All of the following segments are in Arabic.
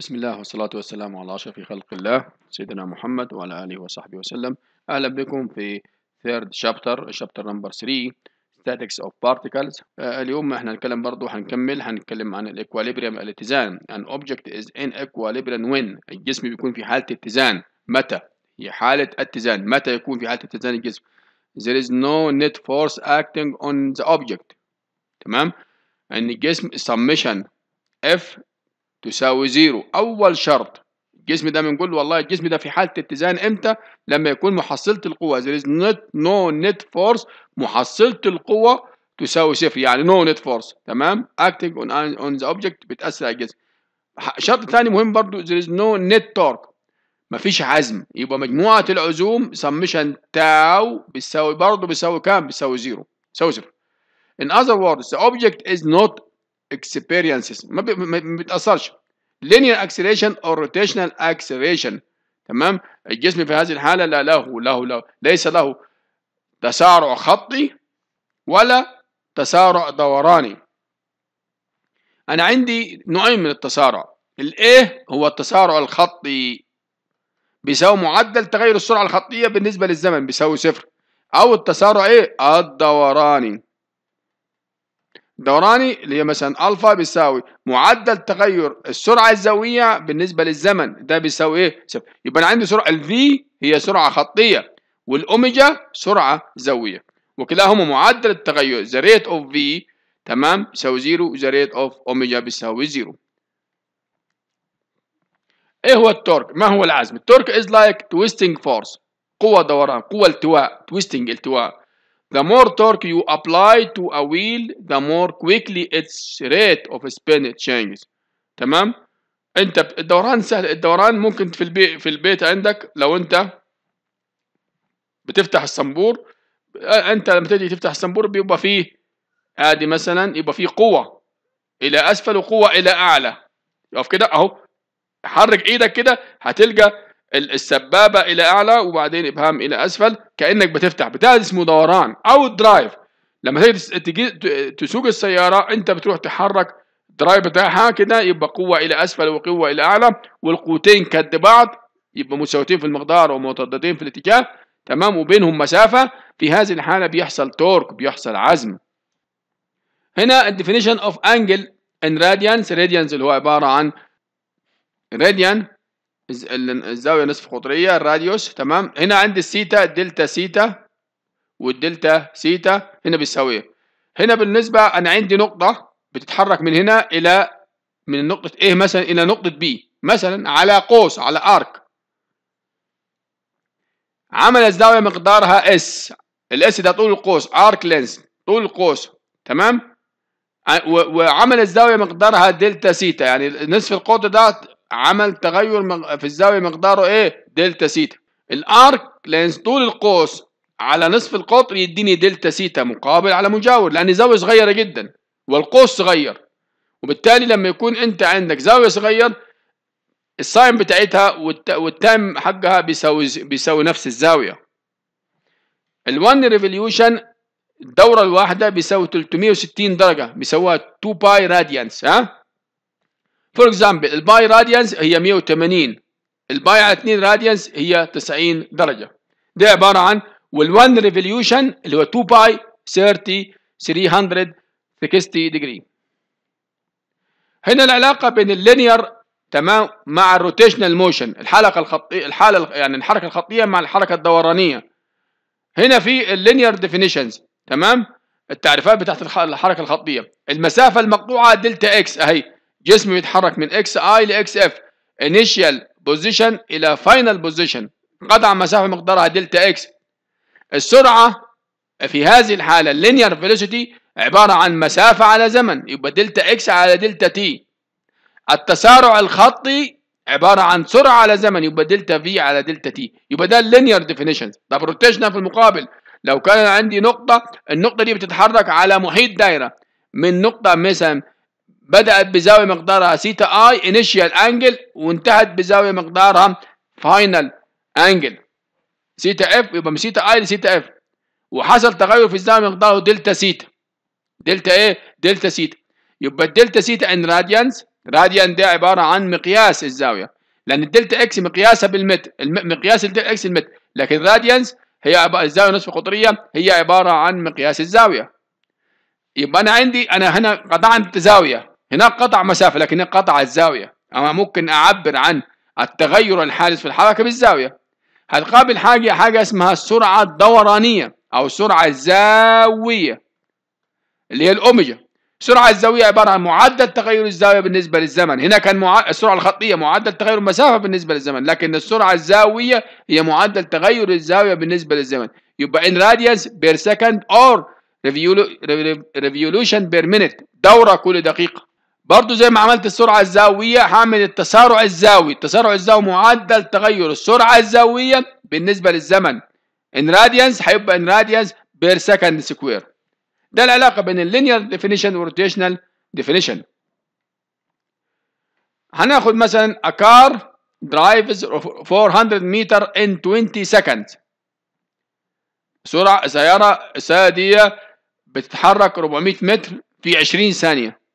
بسم الله والصلاة والسلام على أشرف خلق الله سيدنا محمد وعلى آله وصحبه وسلم أهلا بكم في third chapter chapter number 3 statics of particles آه، اليوم احنا هنتكلم برضو هنكمل هنتكلم عن الاكواليبريم الاتزان an object is in equilibrium when الجسم بيكون في حالة اتزان متى هي حالة اتزان متى يكون في حالة اتزان الجسم there is no net force acting on the object تمام ان الجسم submission if تساوي زيرو أول شرط الجسم ده بنقول والله الجسم ده في حالة اتزان امتى؟ لما يكون محصلة القوة there is not no net force محصلة القوة تساوي صفر يعني no net force تمام؟ acting on on the object بتأثر على الجسم. شرط ثاني مهم برضو there is no net torque مفيش عزم يبقى مجموعة العزوم سمشن تاو بتساوي برضه بتساوي كام؟ بتساوي زيرو بتساوي صفر. In other words the object is not اكسبيرينسز ما, بيتاثرش لينير اكسلريشن او روتيشنال اكسلريشن تمام الجسم في هذه الحاله لا له له له ليس له تسارع خطي ولا تسارع دوراني انا عندي نوعين من التسارع الايه هو التسارع الخطي بيساوي معدل تغير السرعه الخطيه بالنسبه للزمن بيساوي صفر او التسارع ايه الدوراني دوراني اللي هي مثلا الفا بيساوي معدل تغير السرعه الزاويه بالنسبه للزمن ده بيساوي ايه يبقى انا عندي سرعه الفي هي سرعه خطيه والاوميجا سرعه زاويه وكلاهما معدل التغير ذا ريت اوف في تمام يساوي زيرو ذا ريت اوف اوميجا بيساوي زيرو ايه هو التورك ما هو العزم التورك از لايك تويستنج فورس قوه دوران قوه التواء تويستنج التواء The more torque you apply to a wheel the more quickly its rate of spin changes تمام انت الدوران سهل الدوران ممكن في البيت في البيت عندك لو انت بتفتح الصنبور انت لما تيجي تفتح الصنبور بيبقى فيه عادي مثلا يبقى فيه قوه الى اسفل وقوه الى اعلى يقف كده اهو حرك ايدك كده هتلقى السبابه الى اعلى وبعدين ابهام الى اسفل كانك بتفتح بتاع اسمه دوران او درايف لما تيجي تسوق السياره انت بتروح تحرك الدرايف بتاعها كده يبقى قوه الى اسفل وقوه الى اعلى والقوتين كد بعض يبقى متساويتين في المقدار ومتضادين في الاتجاه تمام وبينهم مسافه في هذه الحاله بيحصل تورك بيحصل عزم هنا الديفينيشن اوف انجل ان راديانس راديانس اللي هو عباره عن راديان الزاوية نصف قطرية الراديوس تمام هنا عندي السيتا دلتا سيتا والدلتا سيتا هنا بيساوي هنا بالنسبة أنا عندي نقطة بتتحرك من هنا إلى من نقطة إيه مثلا إلى نقطة B مثلا على قوس على آرك عمل الزاوية مقدارها اس الاس ده طول القوس آرك لينس طول القوس تمام وعمل الزاوية مقدارها دلتا سيتا يعني نصف القطر ده عمل تغير في الزاوية مقداره ايه دلتا سيتا الارك لأن طول القوس على نصف القطر يديني دلتا سيتا مقابل على مجاور لأن زاوية صغيرة جدا والقوس صغير وبالتالي لما يكون انت عندك زاوية صغير الساين بتاعتها والتايم حقها بيساوي بيساوي نفس الزاوية ال1 ريفوليوشن الدورة الواحدة بيساوي 360 درجة بيساوي 2 باي راديانس ها فور اكزامبل الباي راديانس هي 180 الباي على 2 راديانس هي 90 درجه ده عباره عن وال1 ريفوليوشن اللي هو 2 باي 30 360 ديجري هنا العلاقه بين اللينير تمام مع الروتيشنال موشن الحلقه الخطيه الحاله يعني الحركه الخطيه مع الحركه الدورانيه هنا في اللينير ديفينيشنز تمام التعريفات بتاعت الحركه الخطيه المسافه المقطوعه دلتا اكس اهي جسم بيتحرك من اكس اي لاكس اف انيشال بوزيشن الى فاينل بوزيشن قطع مسافه مقدارها دلتا اكس السرعه في هذه الحاله اللينير فيلوسيتي عباره عن مسافه على زمن يبقى دلتا اكس على دلتا تي التسارع الخطي عباره عن سرعه على زمن يبقى دلتا في على دلتا تي يبقى ده اللينير ديفينيشن طب روتيشن في المقابل لو كان عندي نقطه النقطه دي بتتحرك على محيط دايره من نقطه مثلا بدأت بزاوية مقدارها سيتا اي انيشيال انجل وانتهت بزاوية مقدارها فاينل انجل سيتا اف يبقى من سيتا اي لسيتا اف وحصل تغير في الزاوية مقداره دلتا سيتا دلتا ايه؟ دلتا سيتا يبقى الدلتا سيتا ان راديانس راديان ده عبارة عن مقياس الزاوية لأن الدلتا اكس مقياسها بالمتر مقياس الدلتا اكس المتر لكن راديانس هي الزاوية نصف قطرية هي عبارة عن مقياس الزاوية يبقى أنا عندي أنا هنا قطعت زاوية هناك قطع مسافة لكن قطع الزاوية أما ممكن أعبر عن التغير الحادث في الحركة بالزاوية هتقابل حاجة حاجة اسمها السرعة الدورانية أو السرعة الزاوية اللي هي الأوميجا السرعة الزاوية عبارة عن معدل تغير الزاوية بالنسبة للزمن هنا كان مع... السرعة الخطية معدل تغير المسافة بالنسبة للزمن لكن السرعة الزاوية هي معدل تغير الزاوية بالنسبة للزمن يبقى in radians per second or revolution per minute دورة كل دقيقة برضو زي ما عملت السرعة الزاوية هعمل التسارع الزاوي التسارع الزاوي معدل تغير السرعة الزاوية بالنسبة للزمن ان راديانس هيبقى ان راديانس بير سكند سكوير ده العلاقة بين اللينير ديفينيشن والروتيشنال ديفينيشن هناخد مثلا a car drives 400 متر in 20 seconds سرعة سيارة السيارة دي بتتحرك 400 متر في 20 ثانية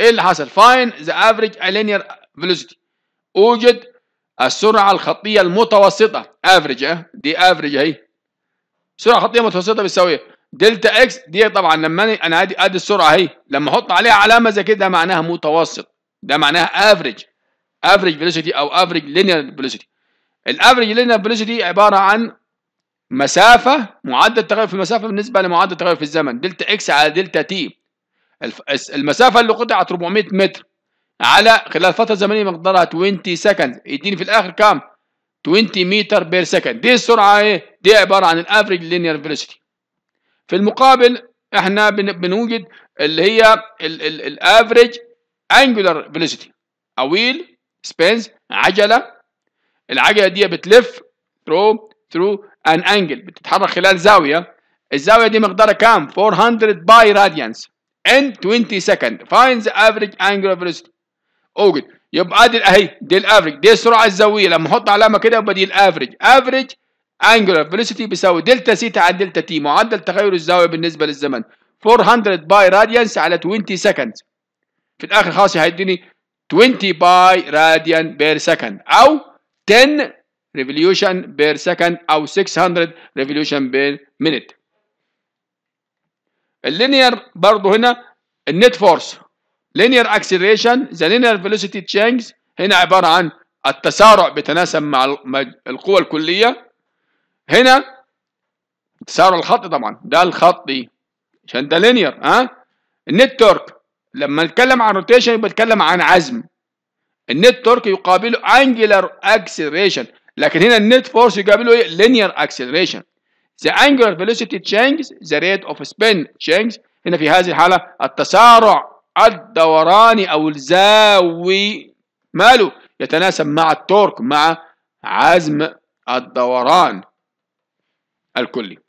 ايه اللي حصل فاين ذا افريج لينير فيلوسيتي اوجد السرعه الخطيه المتوسطه افريج اه دي افريج اهي سرعه خطيه متوسطه بتساوي إيه؟ دلتا اكس دي طبعا لما انا ادي ادي السرعه اهي لما احط عليها علامه زي كده معناها متوسط ده معناها افريج افريج فيلوسيتي او افريج لينير فيلوسيتي الافريج لينير فيلوسيتي عباره عن مسافه معدل التغير في المسافه بالنسبه لمعدل التغير في الزمن دلتا اكس على دلتا تي المسافة اللي قطعت 400 متر على خلال فترة زمنية مقدارها 20 سكند يديني في الآخر كام؟ 20 متر بير سكند دي السرعة ايه؟ دي عبارة عن الافريج لينير فيلوسيتي في المقابل احنا بنوجد اللي هي الافريج انجولار فيلوسيتي اويل سبينز عجلة العجلة دي بتلف ثرو ثرو ان انجل بتتحرك خلال زاوية الزاوية دي مقدارها كام؟ 400 باي راديانس and 20 second find the average angular velocity اوجد يبقى ادي اهي دي الافريج دي السرعه الزاويه لما احط علامه كده يبقى دي الافريج افريج انجل فيلوسيتي بيساوي دلتا سيتا على دلتا تي معدل تغير الزاويه بالنسبه للزمن 400 باي راديانس على 20 سكند في الاخر خلاص هيديني 20 باي راديان بير سكند او 10 ريفوليوشن بير سكند او 600 ريفوليوشن بير مينيت اللينير برضه هنا النت فورس لينير اكسلريشن ذا لينير فيلوسيتي تشينج هنا عباره عن التسارع بيتناسب مع القوه الكليه هنا تسارع الخط طبعا ده الخطي عشان ده لينير ها النت تورك لما نتكلم عن روتيشن يبقى نتكلم عن عزم النت تورك يقابله انجلر اكسلريشن لكن هنا النت فورس يقابله ايه لينير اكسلريشن the angular velocity changes the rate of spin changes هنا في هذه الحالة التسارع الدوراني أو الزاوي ماله يتناسب مع التورك مع عزم الدوران الكلي